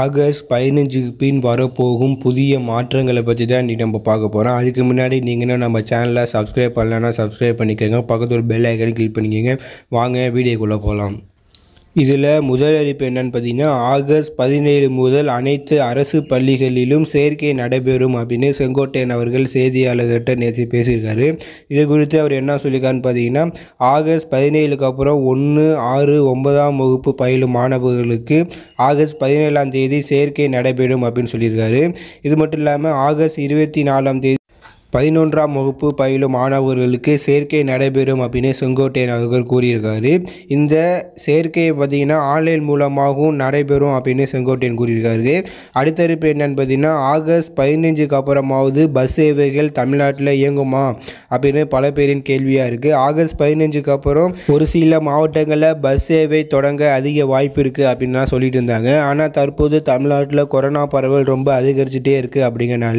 August பதினஞ்சுக்கு பின் வரப்போகும் புதிய மாற்றங்களை பற்றி தான் இன்றைக்கி நம்ம பார்க்க போகிறோம் அதுக்கு முன்னாடி நீங்கள் இன்னும் நம்ம சேனலை சப்ஸ்கிரைப் பண்ணலன்னா சப்ஸ்கிரைப் பண்ணிக்கோங்க பக்கத்தில் ஒரு பெல் ஐக்கனை கிளிக் பண்ணிக்கோங்க வாங்க வீடியோக்குள்ளே போகலாம் இதில் முதல் அறிப்பு என்னன்னு பார்த்தீங்கன்னா ஆகஸ்ட் பதினேழு முதல் அனைத்து அரசு பள்ளிகளிலும் சேர்க்கை நடைபெறும் அப்படின்னு செங்கோட்டையன் அவர்கள் செய்தியாளர்கிட்ட நேற்று பேசியிருக்காரு இது குறித்து அவர் என்ன சொல்லியிருக்காருன்னு பார்த்தீங்கன்னா ஆகஸ்ட் பதினேழுக்கு அப்புறம் ஒன்று ஆறு ஒன்பதாம் வகுப்பு பயிலும் மாணவர்களுக்கு ஆகஸ்ட் பதினேழாம் தேதி சேர்க்கை நடைபெறும் அப்படின்னு சொல்லியிருக்காரு இது மட்டும் இல்லாமல் ஆகஸ்ட் இருபத்தி நாலாம் தேதி பதினொன்றாம் வகுப்பு பயிலும் மாணவர்களுக்கு சேர்க்கை நடைபெறும் அப்படின்னு செங்கோட்டையன் அவர்கள் கூறியிருக்காரு இந்த சேர்க்கையை பார்த்திங்கன்னா ஆன்லைன் மூலமாகவும் நடைபெறும் அப்படின்னு செங்கோட்டையன் கூறியிருக்காரு அடுத்தடுப்பு என்னன்னு பார்த்தீங்கன்னா ஆகஸ்ட் பதினஞ்சுக்கு அப்புறமாவது பஸ் சேவைகள் தமிழ்நாட்டில் இயங்குமா அப்படின்னு பல பேரின் கேள்வியாக இருக்குது ஆகஸ்ட் பதினஞ்சுக்கு அப்புறம் ஒரு சில மாவட்டங்களில் பஸ் சேவை தொடங்க அதிக வாய்ப்பு இருக்குது அப்படின்லாம் சொல்லிட்டு இருந்தாங்க ஆனால் தற்போது தமிழ்நாட்டில் கொரோனா பரவல் ரொம்ப அதிகரிச்சுட்டே இருக்குது அப்படிங்கிறனால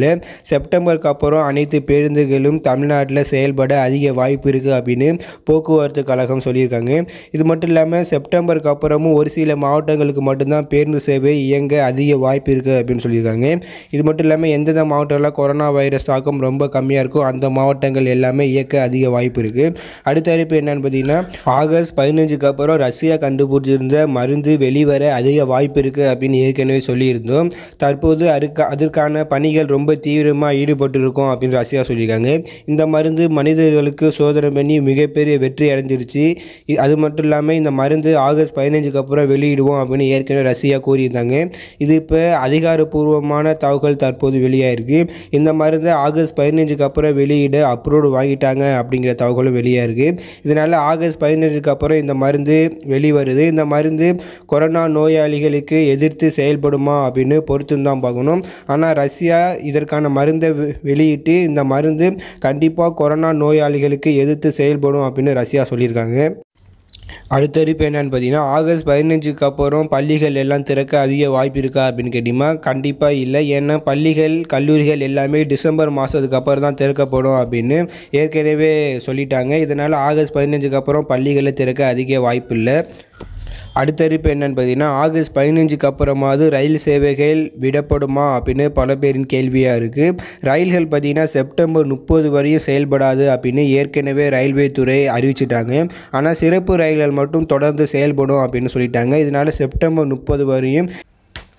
செப்டம்பருக்கு அப்புறம் அனைத்து பேருந்துகளும் தமிழ்நாட்டில் செயல்பட அதிக வாய்ப்பு இருக்குது அப்படின்னு போக்குவரத்து கழகம் சொல்லியிருக்காங்க இது மட்டும் இல்லாமல் செப்டம்பருக்கு அப்புறமும் ஒரு சில மாவட்டங்களுக்கு மட்டும்தான் பேருந்து சேவை இயங்க அதிக வாய்ப்பு இருக்குது அப்படின்னு சொல்லியிருக்காங்க இது மட்டும் இல்லாமல் எந்தெந்த மாவட்டங்களில் கொரோனா வைரஸ் தாக்கம் ரொம்ப கம்மியாக இருக்கும் அந்த மாவட்டங்கள் எல்லாமே இயக்க அதிக வாய்ப்பு இருக்குது அடுத்த அறிப்பு என்னன்னு பார்த்தீங்கன்னா ஆகஸ்ட் பதினஞ்சுக்கு அப்புறம் ரஷ்யா கண்டுபிடிச்சிருந்த மருந்து வெளிவர அதிக வாய்ப்பு இருக்குது அப்படின்னு ஏற்கனவே சொல்லியிருந்தோம் தற்போது அதற்கான பணிகள் ரொம்ப தீவிரமாக ஈடுபட்டு இருக்கும் அப்படின்னு ரஷ்யா ராசியாக சொல்லியிருக்காங்க இந்த மருந்து மனிதர்களுக்கு சோதனை பண்ணி மிகப்பெரிய வெற்றி அடைஞ்சிருச்சு அது மட்டும் இல்லாமல் இந்த மருந்து ஆகஸ்ட் பதினஞ்சுக்கு அப்புறம் வெளியிடுவோம் அப்படின்னு ஏற்கனவே ரஷ்யா கூறியிருந்தாங்க இது இப்போ அதிகாரப்பூர்வமான தகவல் தற்போது வெளியாகிருக்கு இந்த மருந்து ஆகஸ்ட் பதினஞ்சுக்கு அப்புறம் வெளியிட அப்ரூவ் வாங்கிட்டாங்க அப்படிங்கிற தகவலும் வெளியாக இருக்குது இதனால் ஆகஸ்ட் பதினஞ்சுக்கு அப்புறம் இந்த மருந்து வெளிவருது இந்த மருந்து கொரோனா நோயாளிகளுக்கு எதிர்த்து செயல்படுமா அப்படின்னு பொறுத்து தான் பார்க்கணும் ஆனால் ரஷ்யா இதற்கான மருந்தை வெளியிட்டு இந்த மருந்து கண்டிப்பாக கொரோனா நோயாளிகளுக்கு எதிர்த்து செயல்படும் அப்படின்னு ரஷ்யா சொல்லியிருக்காங்க அடுத்த அறிப்பு என்னன்னு பார்த்தீங்கன்னா ஆகஸ்ட் பதினஞ்சுக்கு அப்புறம் பள்ளிகள் எல்லாம் திறக்க அதிக வாய்ப்பு இருக்கா அப்படின்னு கேட்டிங்கன்னா கண்டிப்பாக இல்லை ஏன்னா பள்ளிகள் கல்லூரிகள் எல்லாமே டிசம்பர் மாதத்துக்கு அப்புறம் தான் திறக்கப்படும் அப்படின்னு ஏற்கனவே சொல்லிட்டாங்க இதனால் ஆகஸ்ட் பதினஞ்சுக்கு அப்புறம் பள்ளிகளை திறக்க அதிக வாய்ப்பு இல்லை அடுத்த அறிவிப்பு என்னன்னு பார்த்தீங்கன்னா ஆகஸ்ட் பதினஞ்சுக்கு அப்புறமாவது ரயில் சேவைகள் விடப்படுமா அப்படின்னு பல பேரின் கேள்வியாக இருக்குது ரயில்கள் பார்த்தீங்கன்னா செப்டம்பர் முப்பது வரையும் செயல்படாது அப்படின்னு ஏற்கனவே ரயில்வே துறை அறிவிச்சிட்டாங்க ஆனால் சிறப்பு ரயில்கள் மட்டும் தொடர்ந்து செயல்படும் அப்படின்னு சொல்லிட்டாங்க இதனால் செப்டம்பர் முப்பது வரையும்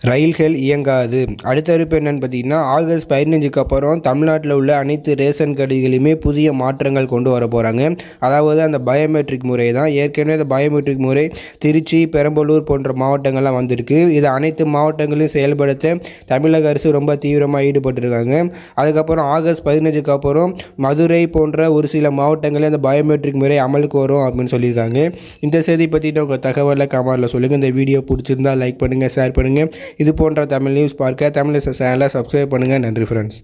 ரயில்கள் இயங்காது அடுத்த அறிவிப்பு என்னென்னு பார்த்தீங்கன்னா ஆகஸ்ட் பதினஞ்சுக்கு அப்புறம் தமிழ்நாட்டில் உள்ள அனைத்து ரேஷன் கடைகளையுமே புதிய மாற்றங்கள் கொண்டு வர போகிறாங்க அதாவது அந்த பயோமெட்ரிக் முறை தான் ஏற்கனவே அந்த பயோமெட்ரிக் முறை திருச்சி பெரம்பலூர் போன்ற மாவட்டங்கள்லாம் வந்திருக்கு இது அனைத்து மாவட்டங்களையும் செயல்படுத்த தமிழக அரசு ரொம்ப தீவிரமாக ஈடுபட்டிருக்காங்க அதுக்கப்புறம் ஆகஸ்ட் பதினஞ்சுக்கு அப்புறம் மதுரை போன்ற ஒரு சில மாவட்டங்களில் அந்த பயோமெட்ரிக் முறை அமலுக்கு வரும் அப்படின்னு சொல்லியிருக்காங்க இந்த செய்தி பற்றிட்டு உங்கள் தகவலை கமாரில் சொல்லுங்கள் இந்த வீடியோ பிடிச்சிருந்தால் லைக் பண்ணுங்கள் ஷேர் பண்ணுங்கள் இது போன்ற தமிழ் நியூஸ் பார்க்க தமிழ் சேனலை சப்ஸ்கிரைப் பண்ணுங்கள் நன்றி ஃப்ரெண்ட்ஸ்